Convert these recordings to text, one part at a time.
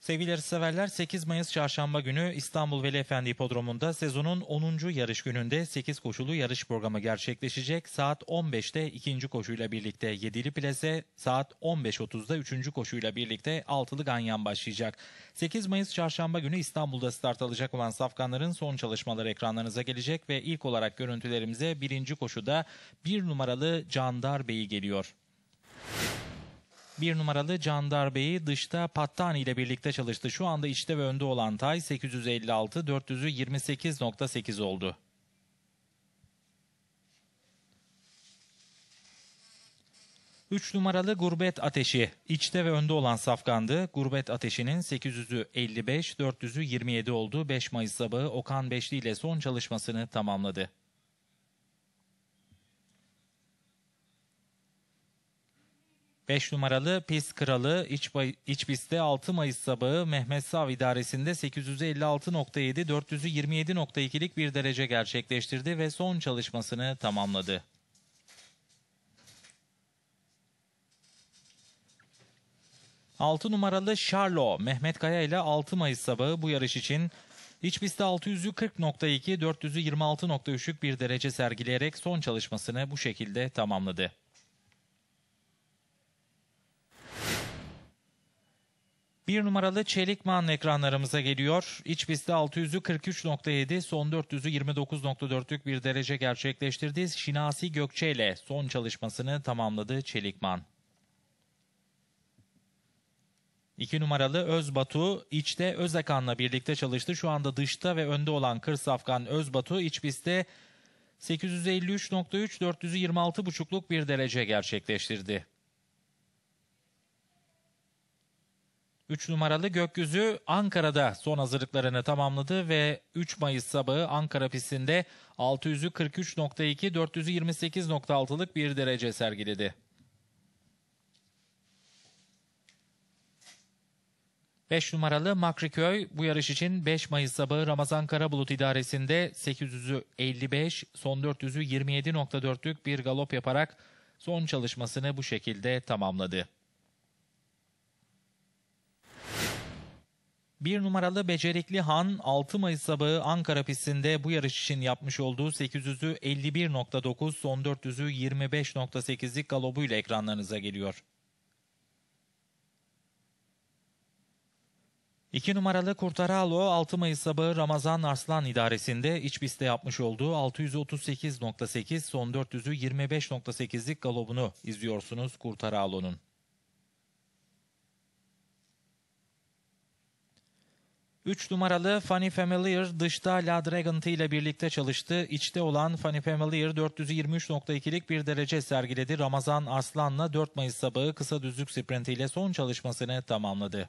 Sevgili yarış severler 8 Mayıs çarşamba günü İstanbul Veli Efendi Hipodromu'nda sezonun 10. yarış gününde 8 koşulu yarış programı gerçekleşecek. Saat 15'te 2. koşuyla birlikte 7'li plaze, saat 15.30'da 3. koşuyla birlikte 6'lı ganyan başlayacak. 8 Mayıs çarşamba günü İstanbul'da start alacak olan safkanların son çalışmaları ekranlarınıza gelecek ve ilk olarak görüntülerimize 1. koşuda 1 numaralı Candar Bey'i geliyor. Bir numaralı Candar Bey'i dışta Pattani ile birlikte çalıştı. Şu anda içte ve önde olan Tay 856, 400'ü 28.8 oldu. Üç numaralı Gurbet Ateşi. içte ve önde olan safkandı. Gurbet Ateşi'nin 800'ü 55, 400'ü 27 oldu. 5 Mayıs sabahı Okan Beşli ile son çalışmasını tamamladı. 5 numaralı Pis Kralı iç, iç 6 Mayıs sabahı Mehmet Sav idaresinde 856.7 427.2'lik bir derece gerçekleştirdi ve son çalışmasını tamamladı. Altı numaralı Charlo Mehmet Kaya ile 6 Mayıs sabahı bu yarış için iç pistte 640.2 426.3'lük bir derece sergileyerek son çalışmasını bu şekilde tamamladı. Bir numaralı Çelikman ekranlarımıza geliyor. İç pistte 600'ü 43.7, son 400'ü 29.4'lük bir derece gerçekleştirdi. Şinasi Gökçe ile son çalışmasını tamamladı Çelikman. 2 numaralı Özbatu içte Özakan'la birlikte çalıştı. Şu anda dışta ve önde olan Kırsafkan Özbatu iç pistte 853.3 426.5'luk bir derece gerçekleştirdi. 3 numaralı gökyüzü Ankara'da son hazırlıklarını tamamladı ve 3 Mayıs sabahı Ankara pistinde 600'ü 43.2, 400'ü bir derece sergiledi. 5 numaralı Makriköy bu yarış için 5 Mayıs sabahı Ramazan Karabulut idaresinde 800'ü 55, son 400'ü 27.4'lük bir galop yaparak son çalışmasını bu şekilde tamamladı. Bir numaralı becerikli Han 6 Mayıs sabahı Ankara pistinde bu yarış için yapmış olduğu 800'ü 51.9 son 400'ü 25.8'lik galobuyla ekranlarınıza geliyor. 2 numaralı Kurtaralo 6 Mayıs sabahı Ramazan Arslan idaresinde iç pistte yapmış olduğu 638.8 son 400'ü 25.8'lik galobunu izliyorsunuz Kurtaralo'nun. 3 numaralı Fanny Familiar dışta La Dragante ile birlikte çalıştı. İçte olan Fanny Familiar 423.2'lik bir derece sergiledi. Ramazan Arslan'la 4 Mayıs sabahı kısa düzlük sprintiyle son çalışmasını tamamladı.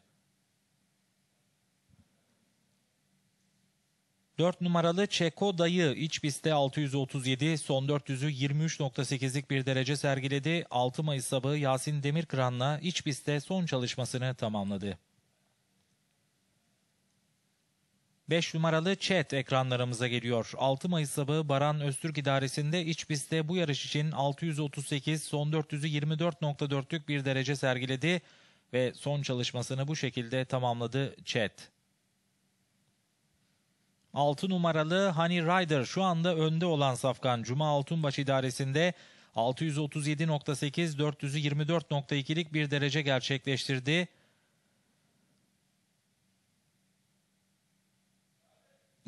4 numaralı Çeko Dayı iç pistte 637, son 400'ü 23.8'lik bir derece sergiledi. 6 Mayıs sabahı Yasin Demirkıran'la iç pistte son çalışmasını tamamladı. 5 numaralı chat ekranlarımıza geliyor. 6 Mayıs sabahı Baran Öztürk idaresinde iç pistte bu yarış için 638 son 400'ü 24.4'lük bir derece sergiledi ve son çalışmasını bu şekilde tamamladı chat. 6 numaralı Hani Rider şu anda önde olan Safkan Cuma Altunbaş idaresinde 637.8 424.2'lik bir derece gerçekleştirdi.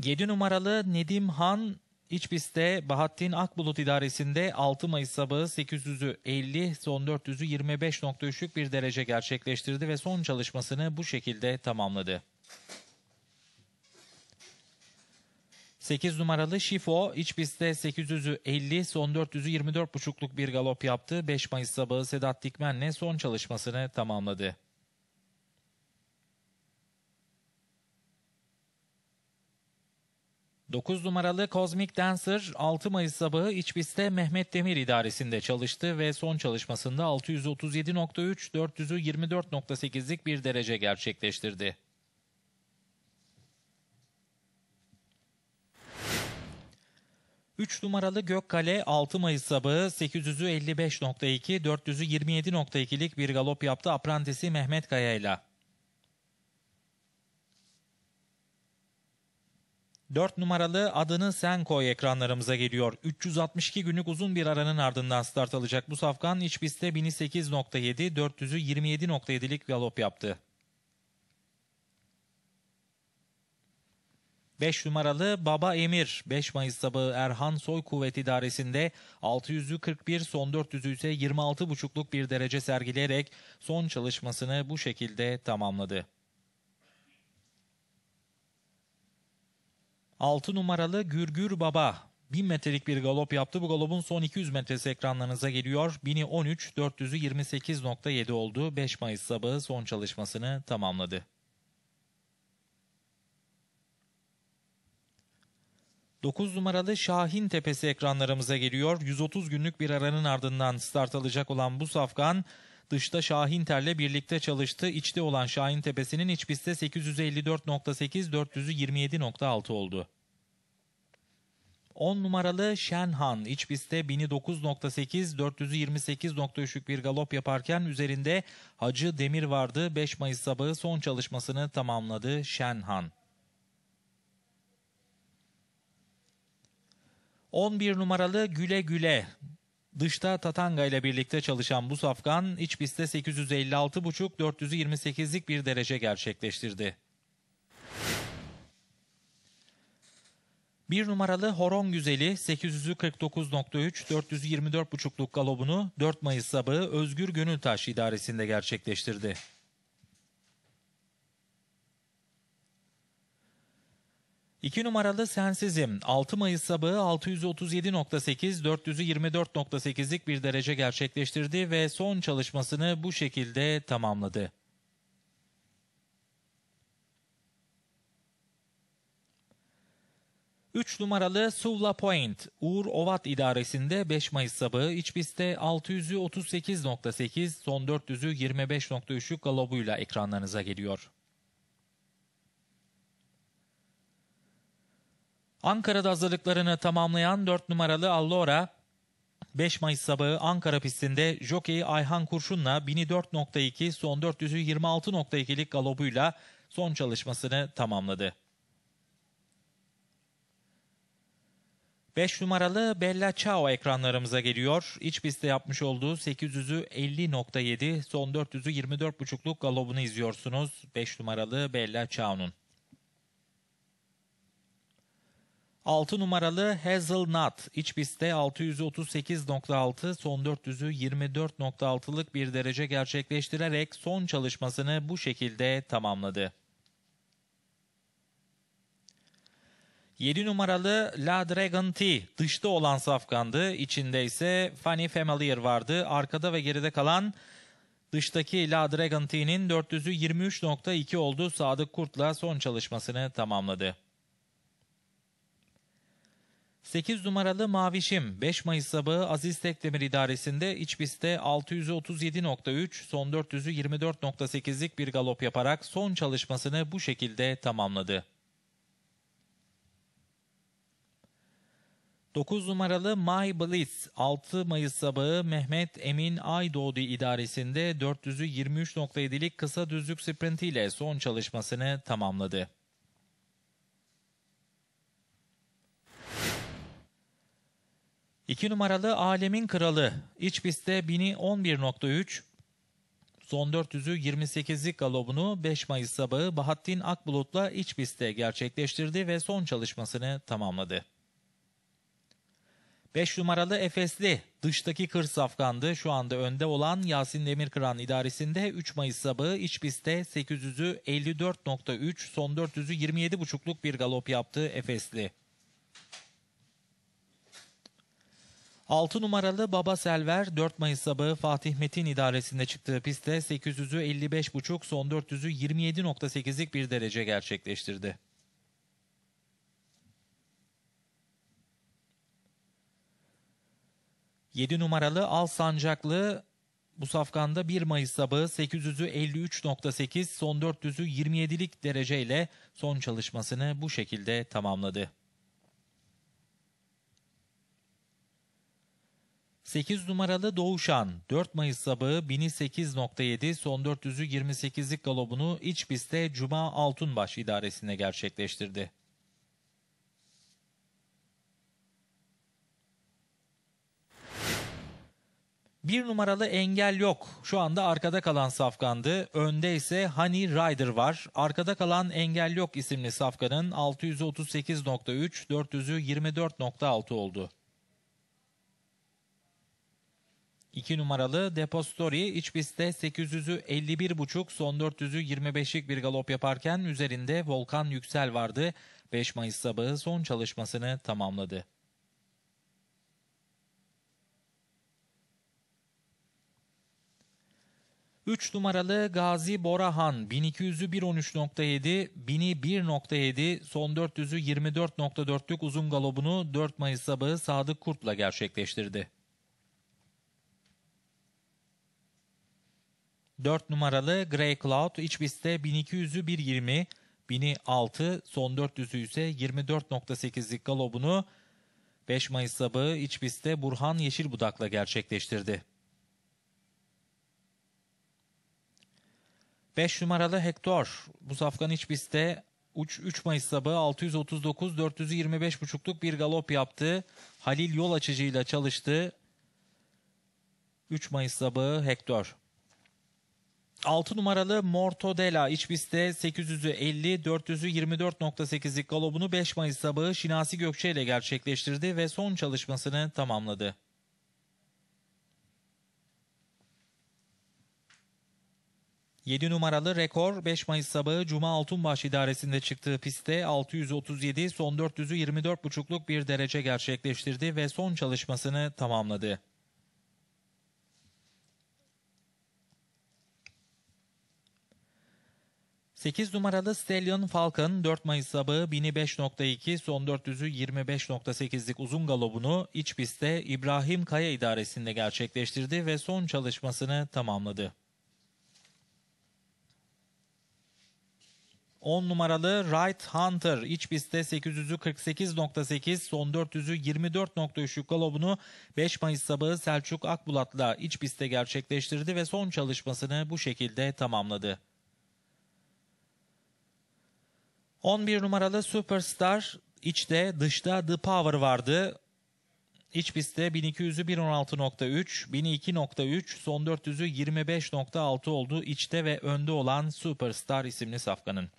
7 numaralı Nedim Han İç pistte Bahattin Akbulut idaresinde 6 Mayıs sabahı 800'ü 50, son 400'ü 25.3'lük bir derece gerçekleştirdi ve son çalışmasını bu şekilde tamamladı. 8 numaralı Şifo iç pistte 800'ü 50, son 400'ü 24.5'luk bir galop yaptı. 5 Mayıs sabahı Sedat Dikmen'le son çalışmasını tamamladı. 9 numaralı Cosmic Dancer 6 Mayıs sabahı İçbis'te Mehmet Demir idaresinde çalıştı ve son çalışmasında 637.3, 400'ü 24.8'lik bir derece gerçekleştirdi. Üç numaralı Gökkale 6 Mayıs sabahı 8552 55.2, 400'ü bir galop yaptı aprantisi Mehmet Kaya ile. 4 numaralı adını sen koy ekranlarımıza geliyor. 362 günlük uzun bir aranın ardından start alacak bu safkan iç pistte 1008.7, 400'ü 27.7'lik galop yaptı. 5 numaralı Baba Emir 5 Mayıs sabahı Erhan Soy Kuvvet İdaresi'nde 600'ü 41 son 400'ü ise 26,5'luk bir derece sergileyerek son çalışmasını bu şekilde tamamladı. 6 numaralı Gürgür Baba 1000 metrelik bir galop yaptı. Bu galopun son 200 metresi ekranlarınıza geliyor. 1000'i 13, 400'ü 28.7 oldu. 5 Mayıs sabahı son çalışmasını tamamladı. Dokuz numaralı Şahin Tepesi ekranlarımıza geliyor. 130 günlük bir aranın ardından start alacak olan bu safkan Dışta Şahin Terle birlikte çalıştı. İçte olan Şahin Tepesi'nin iç pistte 854.8, 400'ü oldu. 10 numaralı Shenhan iç pistte 1009.8, 400'ü bir galop yaparken üzerinde Hacı Demir vardı. 5 Mayıs sabahı son çalışmasını tamamladı Shenhan. 11 numaralı Güle Güle Dışta Tatanga ile birlikte çalışan bu safkan iç pistte 856,5 428'lik bir derece gerçekleştirdi. Bir numaralı Horon Güzeli 849.3 424.5'luk galobunu 4 Mayıs sabahı Özgür Gönültaş idaresinde gerçekleştirdi. 2 numaralı Sensizim 6 Mayıs sabahı 637.8 424.8'lik bir derece gerçekleştirdi ve son çalışmasını bu şekilde tamamladı. Üç numaralı Suvla Point, Uğur Ovat idaresinde 5 Mayıs sabahı iç 638.8 son 400'ü galobuyla ekranlarınıza geliyor. Ankara'da hazırlıklarını tamamlayan 4 numaralı Allora, 5 Mayıs sabahı Ankara pistinde jockey Ayhan Kurşun'la 1004.2 son 400'ü galobuyla son çalışmasını tamamladı. 5 numaralı Bella Ciao ekranlarımıza geliyor. İç pistte yapmış olduğu 850.7 son 400'ü galobunu izliyorsunuz. 5 numaralı Bella Ciao'nun. 6 numaralı Hazelnut iç pistte 638.6 son 400'ü 24.6'lık bir derece gerçekleştirerek son çalışmasını bu şekilde tamamladı. 7 numaralı La Dragon T dışta olan safkandı. İçinde ise Fanny Familiar vardı. Arkada ve geride kalan dıştaki La Dragon T'nin 423.2 oldu. Sadık Kurt'la son çalışmasını tamamladı. 8 numaralı Mavişim 5 Mayıs sabahı Aziz Tekdemir idaresinde iç pistte 637.3 son 400'ü 24.8'lik bir galop yaparak son çalışmasını bu şekilde tamamladı. 9 numaralı My Bliss 6 Mayıs sabahı Mehmet Emin Aydoğdu idaresinde 400'ü 23.7'lik kısa düzlük sprintiyle son çalışmasını tamamladı. 2 numaralı Alemin Kralı. iç pistte 1000'i Son 400'ü 28'lik galobunu 5 Mayıs sabahı Bahattin Akbulut'la iç pistte gerçekleştirdi ve son çalışmasını tamamladı. 5 numaralı Efesli dıştaki kır safkandı. Şu anda önde olan Yasin Demirkıran idaresinde 3 Mayıs sabahı iç pistte 800'ü 54.3 son 400'ü 27.5'luk bir galop yaptı Efesli. 6 numaralı Baba Selver 4 Mayıs sabahı Fatih Metin idaresinde çıktığı pistte 800'ü 55.5 son 400'ü 27.8'lik bir derece gerçekleştirdi. Yedi numaralı Al Sancaklı bu safkanda 1 Mayıs sabahı 800'ü 53.8 son 400'ü 27'lik dereceyle son çalışmasını bu şekilde tamamladı. 8 numaralı Doğuşan 4 Mayıs sabahı 1008.7 son 400'ü 28'lik galobunu iç pistte Cuma Altunbaş idaresinde gerçekleştirdi. Bir numaralı engel yok. Şu anda arkada kalan safkandı. Önde ise Honey hani Rider var. Arkada kalan engel yok isimli safkanın 638.3, 400'ü 24.6 oldu. 2 numaralı Depostori iç pistte 800'ü 51.5 son 400'ü 25'lik bir galop yaparken üzerinde Volkan Yüksel vardı. 5 Mayıs sabahı son çalışmasını tamamladı. Üç numaralı Gazi Borahan 1200'ü 1.13.7, 1000'i 1.7, son 400'ü 24.4'lük uzun galobunu 4 Mayıs sabahı Sadık Kurt'la gerçekleştirdi. 4 numaralı Grey Cloud iç pistte 1200'ü 1.20, 1006, son 400'ü ise 24.8'lik galobunu 5 Mayıs sabahı iç pistte Burhan Yeşilbudak'la gerçekleştirdi. 5 numaralı Hector, bu Musafkan iç pistte Uç 3 Mayıs sabahı 639 425 buçukluk bir galop yaptı. Halil yol açıcıyla çalıştı. 3 Mayıs sabahı Hector. 6 numaralı Mortodela iç pistte 800'ü 50, 400'ü galobunu 5 Mayıs sabahı Şinasi Gökçe ile gerçekleştirdi ve son çalışmasını tamamladı. Yedi numaralı rekor 5 Mayıs sabahı Cuma Altunbaş idaresinde çıktığı pistte 637 son 400'ü bir derece gerçekleştirdi ve son çalışmasını tamamladı. 8 numaralı Stallion Falcon 4 Mayıs sabahı 1005.2 son 400'ü 25.8'lik uzun galobunu iç pistte İbrahim Kaya idaresinde gerçekleştirdi ve son çalışmasını tamamladı. 10 numaralı Wright Hunter iç pistte 800'ü 48.8 son 400'ü 24.3 galobunu 5 Mayıs sabahı Selçuk Akbulat'la iç pistte gerçekleştirdi ve son çalışmasını bu şekilde tamamladı. 11 numaralı Superstar içte dışta The Power vardı. İç pistte 1200'ü 116.3 1002.3, son 400'ü 25.6 oldu içte ve önde olan Superstar isimli safkanın.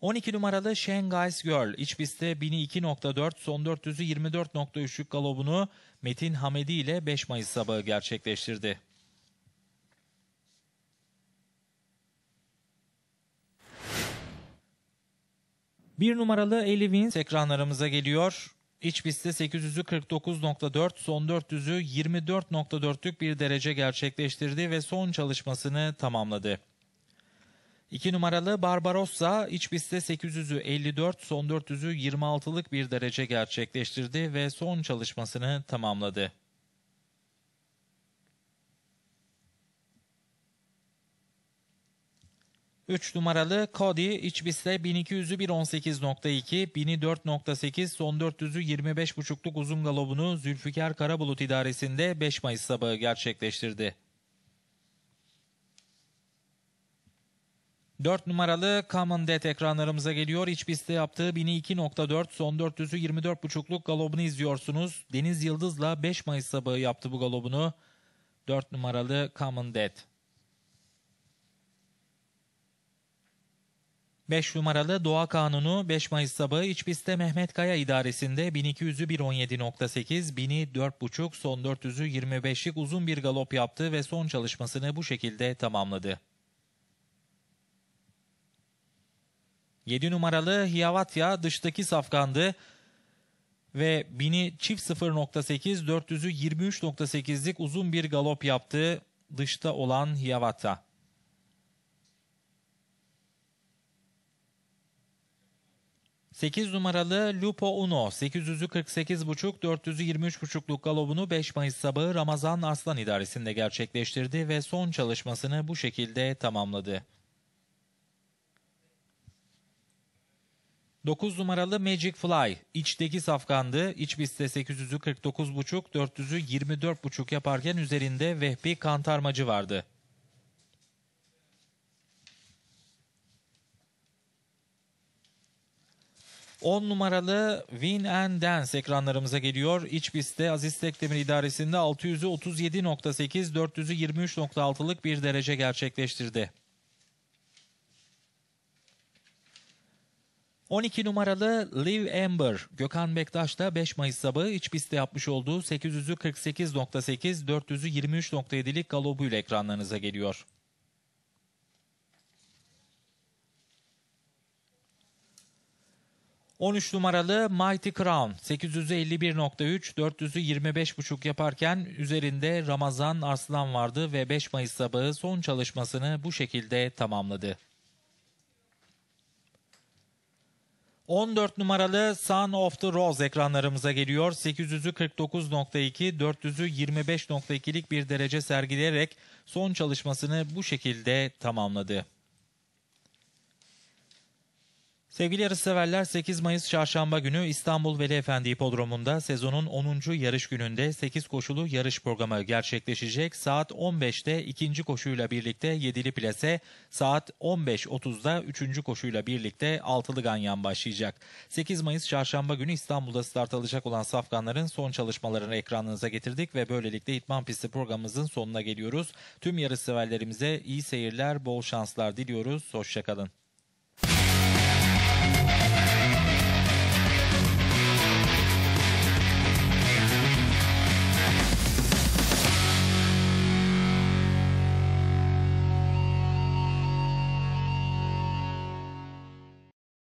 12 numaralı Shanghai's Girl iç pistte 1002.4, son 400'ü 24.3'lük galobunu Metin Hamedi ile 5 Mayıs sabahı gerçekleştirdi. Bir numaralı Ellie Wins ekranlarımıza geliyor. İç pistte 800'ü 49.4, son 400'ü 24.4'lük bir derece gerçekleştirdi ve son çalışmasını tamamladı. 2 numaralı Barbarossa iç pistte 800'ü 54, son 400'ü 26'lık bir derece gerçekleştirdi ve son çalışmasını tamamladı. 3 numaralı Cody iç biste 1200'ü 1.18.2, 1004.8, son 400'ü 25.5'luk uzun galobunu Zülfikar Karabulut idaresinde 5 Mayıs sabahı gerçekleştirdi. 4 numaralı Common Death ekranlarımıza geliyor. İç pistte yaptığı 1002.4 son 400'ü 24.5'luk galobunu izliyorsunuz. Deniz Yıldız'la 5 Mayıs sabahı yaptı bu galobunu. 4 numaralı Common Death. 5 numaralı Doğa Kanunu 5 Mayıs sabahı İçbiste Mehmet Kaya idaresinde 1200'ü 1.17.8, 1000'i 4.5, son 400'ü 25'lik uzun bir galop yaptı ve son çalışmasını bu şekilde tamamladı. 7 numaralı Hiyavatya dıştaki safkandı ve 1000'i çift 0.8, 400'ü 23.8'lik uzun bir galop yaptı dışta olan Hiyavatya. 8 numaralı Lupo Uno 848,5 423,5'luk galobunu 5 Mayıs sabahı Ramazan Aslan idaresinde gerçekleştirdi ve son çalışmasını bu şekilde tamamladı. 9 numaralı Magic Fly içteki safkandı. İç pistte 800'ü 400'ü 24,5 yaparken üzerinde Vehbi Kantarmacı vardı. 10 numaralı Win and Dance ekranlarımıza geliyor. İç pistte Aziz Tekdemir idaresinde 600'ü 37.8, 400'ü 23.6'lık bir derece gerçekleştirdi. 12 numaralı Live Amber, Gökhan Bektaş'ta 5 Mayıs sabahı iç pistte yapmış olduğu 800'ü 48.8, 400'ü 23.7'lik galobuyla ekranlarınıza geliyor. 13 numaralı Mighty Crown 851.3 4255 yaparken üzerinde Ramazan Arslan vardı ve 5 Mayıs sabahı son çalışmasını bu şekilde tamamladı. 14 numaralı Sun of the Rose ekranlarımıza geliyor. 8492 49.2, 400'ü 25.2'lik bir derece sergileyerek son çalışmasını bu şekilde tamamladı. Sevgili yarışseverler 8 Mayıs çarşamba günü İstanbul Veli Efendi Hipodromu'nda sezonun 10. yarış gününde 8 koşulu yarış programı gerçekleşecek. Saat 15'te ikinci koşuyla birlikte 7'li plase, saat 15.30'da 3. koşuyla birlikte 6'lı ganyan başlayacak. 8 Mayıs çarşamba günü İstanbul'da start alacak olan safkanların son çalışmalarını ekranınıza getirdik ve böylelikle İtman Pisti programımızın sonuna geliyoruz. Tüm yarışseverlerimize iyi seyirler, bol şanslar diliyoruz. Hoşçakalın.